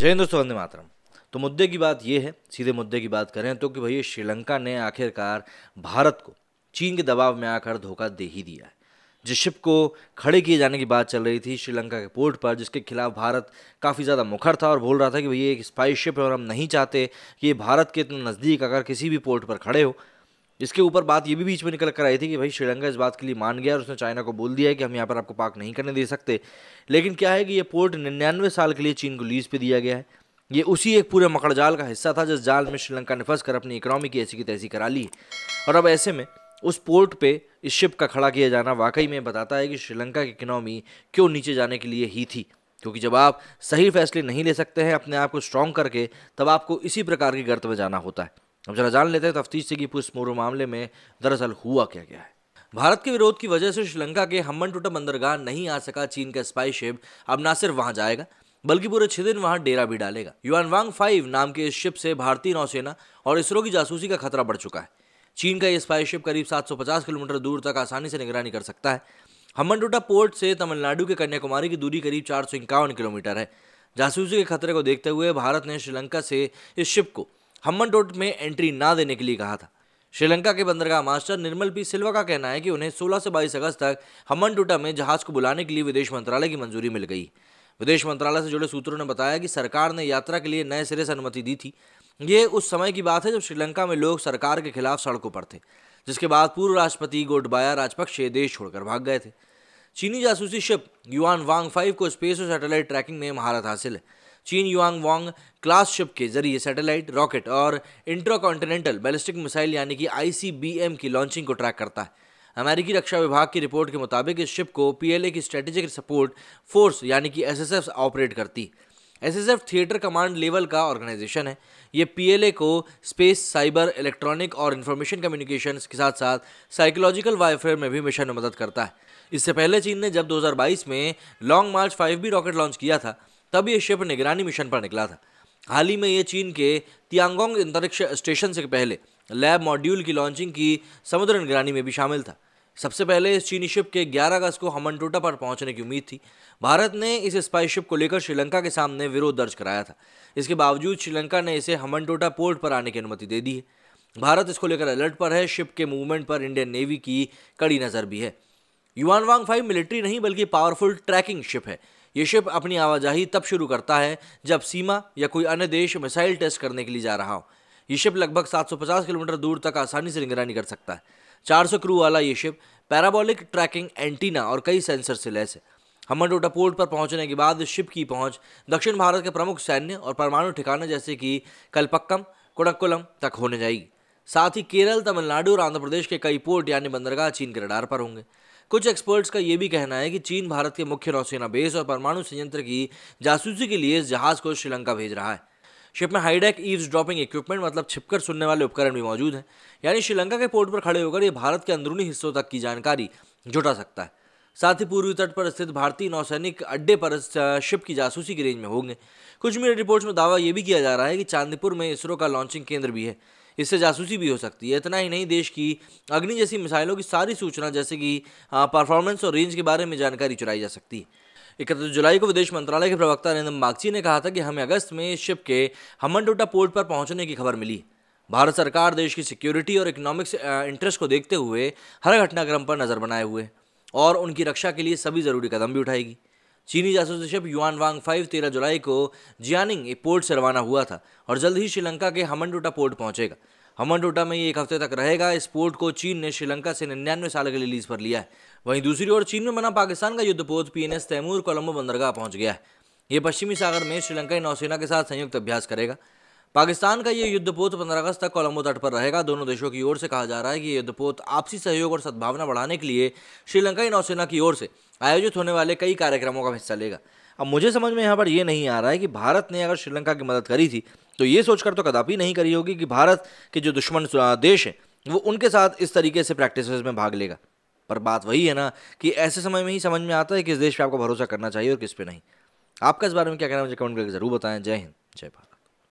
जयेंद्र सुवंदे मातरम तो मुद्दे की बात यह है सीधे मुद्दे की बात करें तो कि भैया श्रीलंका ने आखिरकार भारत को चीन के दबाव में आकर धोखा दे ही दिया है जिस शिप को खड़े किए जाने की बात चल रही थी श्रीलंका के पोर्ट पर जिसके खिलाफ भारत काफ़ी ज़्यादा मुखर था और बोल रहा था कि भैया एक स्पाइस शिप है और हम नहीं चाहते कि ये भारत के इतने नज़दीक अगर किसी भी पोर्ट पर खड़े हो जिसके ऊपर बात ये भी बीच में निकल कर आई थी कि भाई श्रीलंका इस बात के लिए मान गया और उसने चाइना को बोल दिया है कि हम यहाँ पर आपको पार्क नहीं करने दे सकते लेकिन क्या है कि ये पोर्ट निन्यानवे साल के लिए चीन को लीज पर दिया गया है ये उसी एक पूरे मकड़जाल का हिस्सा था जिस जाल में श्रीलंका ने फंस कर अपनी इकनॉमी की ऐसी की तैसी करा ली और अब ऐसे में उस पोर्ट पे इस शिप का खड़ा किया जाना वाकई में बताता है कि श्रीलंका की इकनॉमी क्यों नीचे जाने के लिए ही थी क्योंकि जब आप सही फैसले नहीं ले सकते हैं अपने आप को स्ट्रॉन्ग करके तब आपको इसी प्रकार की गर्त में जाना होता है अब जरा जान लेते हैं तफ्तीश से कि मोरू मामले में दरअसल हुआ क्या क्या है भारत के विरोध की वजह से श्रीलंका के हम्बन टूटा बंदरगाह नहीं आ सका चीन का स्पाई शिप अब ना सिर्फ वहां जाएगा बल्कि पूरे छह दिन वहां डेरा भी डालेगा युआन वांग फाइव नाम के इस शिप से भारतीय नौसेना और इसरो की जासूसी का खतरा बढ़ चुका है चीन का यह स्पाई शिप करीब 750 किलोमीटर दूर तक आसानी से निगरानी कर सकता है हम्बनटोटा पोर्ट से तमिलनाडु के कन्याकुमारी की दूरी करीब चार किलोमीटर है जासूसी के खतरे को देखते हुए भारत ने श्रीलंका से इस शिप को हम्बन डोट में एंट्री ना देने के लिए कहा था श्रीलंका के बंदरगाह मास्टर निर्मल पी सिल्वा का कहना है कि उन्हें 16 से 22 अगस्त तक हम्बनटोटा में जहाज को बुलाने के लिए विदेश मंत्रालय की मंजूरी मिल गई विदेश मंत्रालय से जुड़े सूत्रों ने बताया कि सरकार ने यात्रा के लिए नए सिरे से अनुमति दी थी ये उस समय की बात है जब श्रीलंका में लोग सरकार के खिलाफ सड़कों पर थे जिसके बाद पूर्व राष्ट्रपति गोडबाया राजपक्षे देश छोड़कर भाग गए थे चीनी जासूसी शिप युआन वांग फाइव को स्पेस और सैटेलाइट ट्रैकिंग में महारत हासिल है चीन युआंग वांग क्लास शिप के जरिए सैटेलाइट रॉकेट और इंट्राकॉन्टिनेंटल बैलिस्टिक मिसाइल यानी कि आईसीबीएम की लॉन्चिंग को ट्रैक करता है अमेरिकी रक्षा विभाग की रिपोर्ट के मुताबिक इस शिप को पीएलए की स्ट्रेटेजिक सपोर्ट फोर्स यानी कि एसएसएफ ऑपरेट करती एसएसएफ थिएटर कमांड लेवल का ऑर्गेनाइजेशन है ये पीएलए को स्पेस साइबर इलेक्ट्रॉनिक और इंफॉर्मेशन कम्युनिकेशन के साथ साथ साइकोलॉजिकल वारफेयर में भी मिशन में मदद करता है इससे पहले चीन ने जब 2022 में Long March 5 B rocket launch किया था तब ये शिप निगरानी मिशन पर निकला था हाल ही में ये चीन के तियांगोंग अंतरिक्ष स्टेशन से पहले लैब मॉड्यूल की लॉन्चिंग की समुद्र निगरानी में भी शामिल था सबसे पहले इस चीनी शिप के 11 अगस्त को हमनटोटा पर पहुंचने की उम्मीद थी भारत ने इस स्पाई शिप को लेकर श्रीलंका के सामने विरोध दर्ज कराया था इसके बावजूद श्रीलंका ने इसे हमनटोटा पोर्ट पर आने की अनुमति दे दी है भारत इसको लेकर अलर्ट पर है शिप के मूवमेंट पर इंडियन नेवी की कड़ी नज़र भी है युवान वांग फाइव मिलिट्री नहीं बल्कि पावरफुल ट्रैकिंग शिप है ये शिप अपनी आवाजाही तब शुरू करता है जब सीमा या कोई अन्य देश मिसाइल टेस्ट करने के लिए जा रहा हो ये शिप लगभग 750 किलोमीटर दूर तक आसानी से निगरानी कर सकता है 400 क्रू वाला ये शिप पैराबोलिक ट्रैकिंग एंटीना और कई सेंसर से लैस है हमनडोटा पोर्ट पर पहुंचने के बाद शिप की पहुंच दक्षिण भारत के प्रमुख सैन्य और परमाणु ठिकाने जैसे कि कलपक्कम कोडक्कुलम तक होने जाएगी साथ ही केरल तमिलनाडु और आंध्र प्रदेश के कई पोर्ट यानी बंदरगाह चीन के रडार पर होंगे कुछ एक्सपर्ट्स का यह भी कहना है कि चीन भारत के मुख्य नौसेना बेस और परमाणु संयंत्र की जासूसी के लिए इस जहाज को श्रीलंका भेज रहा है शिप में हाईडेक ईव्स ड्रॉपिंग इक्विपमेंट मतलब छिपकर सुनने वाले उपकरण भी मौजूद हैं यानी श्रीलंका के पोर्ट पर खड़े होकर ये भारत के अंदरूनी हिस्सों तक की जानकारी जुटा सकता है साथ ही पूर्वी तट पर स्थित भारतीय नौसैनिक अड्डे पर शिप की जासूसी की रेंज में होंगे कुछ मीडिया रिपोर्ट्स में दावा यह भी किया जा रहा है कि चांदीपुर में इसरो का लॉन्चिंग केंद्र भी है इससे जासूसी भी हो सकती है इतना ही नहीं देश की अग्नि जैसी मिसाइलों की सारी सूचना जैसे कि परफॉर्मेंस और रेंज के बारे में जानकारी चुराई जा सकती है इकतीस जुलाई को विदेश मंत्रालय के प्रवक्ता नरेंद्र मागची ने कहा था कि हमें अगस्त में इस शिप के हमनडोटा पोर्ट पर पहुंचने की खबर मिली भारत सरकार देश की सिक्योरिटी और इकोनॉमिक्स इंटरेस्ट को देखते हुए हर घटनाक्रम पर नज़र बनाए हुए और उनकी रक्षा के लिए सभी ज़रूरी कदम भी उठाएगी चीनी जासूस शिप युआन वांग फाइव तेरह जुलाई को जियानिंग पोर्ट से रवाना हुआ था और जल्द ही श्रीलंका के हमनडोटा पोर्ट पहुंचेगा हमनडोटा में ये एक हफ्ते तक रहेगा इस पोर्ट को चीन ने श्रीलंका से निन्यानवे साल के लिए लीज पर लिया है वहीं दूसरी ओर चीन में बना पाकिस्तान का पोत P N S Taimur Colombo बंदरगाह पहुंच गया है ये पश्चिमी सागर में श्रीलंकाई नौसेना के साथ संयुक्त अभ्यास करेगा पाकिस्तान का ये युद्धपोत 15 अगस्त तक कोलंबो तट पर रहेगा दोनों देशों की ओर से कहा जा रहा है कि ये युद्धपोत आपसी सहयोग और सद्भावना बढ़ाने के लिए श्रीलंकाई नौसेना की ओर से आयोजित होने वाले कई कार्यक्रमों का हिस्सा लेगा अब मुझे समझ में यहाँ पर यह नहीं आ रहा है कि भारत ने अगर श्रीलंका की मदद करी थी तो ये सोचकर तो कदापि नहीं करी होगी कि भारत के जो दुश्मन देश हैं वो उनके साथ इस तरीके से प्रैक्टिस में भाग लेगा पर बात वही है ना कि ऐसे समय में ही समझ में आता है किस देश पर आपको भरोसा करना चाहिए और किस पर नहीं आपका इस बारे में क्या कहना मुझे कमेंट करके जरूर बताएं जय हिंद जय भारत